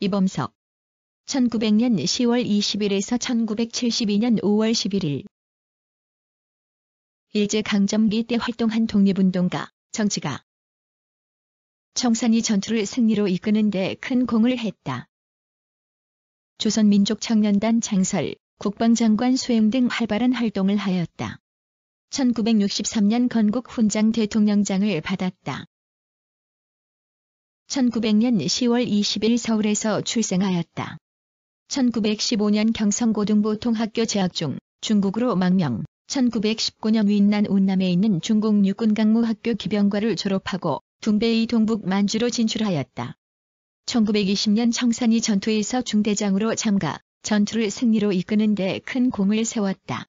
이범석 1900년 10월 20일에서 1972년 5월 11일 일제강점기 때 활동한 독립운동가, 정치가 청산이 전투를 승리로 이끄는 데 큰 공을 했다. 조선민족청년단 창설, 국방장관 수행 등 활발한 활동을 하였다. 1963년 건국 훈장 대통령장을 받았다. 1900년 10월 20일 서울에서 출생하였다. 1915년 경성고등보통학교 재학 중 중국으로 망명, 1919년 윈난 운남에 있는 중국 육군 강무학교 기병과를 졸업하고 둥베이 동북 만주로 진출하였다. 1920년 청산이 전투에서 중대장으로 참가, 전투를 승리로 이끄는 데 큰 공을 세웠다.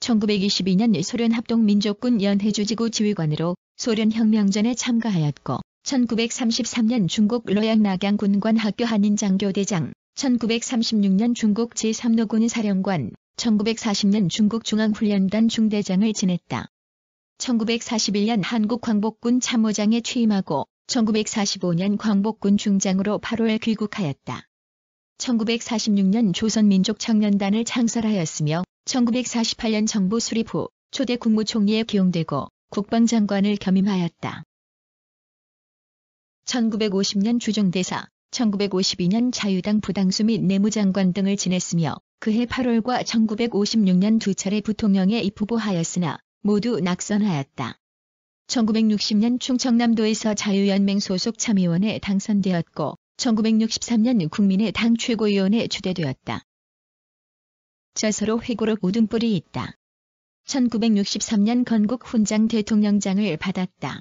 1922년 소련 합동민족군 연해주지구 지휘관으로 소련 혁명전에 참가하였고 1933년 중국 로양 낙양 군관 학교 한인 장교대장, 1936년 중국 제3노군 사령관, 1940년 중국 중앙훈련단 중대장을 지냈다. 1941년 한국 광복군 참모장에 취임하고 1945년 광복군 중장으로 8월 귀국하였다. 1946년 조선민족청년단을 창설하였으며 1948년 정부 수립 후 초대 국무총리에 기용되고 국방장관을 겸임하였다. 1950년 주종대사 1952년 자유당 부당수 및 내무장관 등을 지냈으며 그해 8월과 1956년 두 차례 부통령에 입후보하였으나 모두 낙선하였다. 1960년 충청남도에서 자유연맹 소속 참의원에 당선되었고 1963년 국민의당 최고위원에 추대되었다. 저서로 회고록 우등불이 있다. 1963년 건국 훈장 대통령장을 받았다.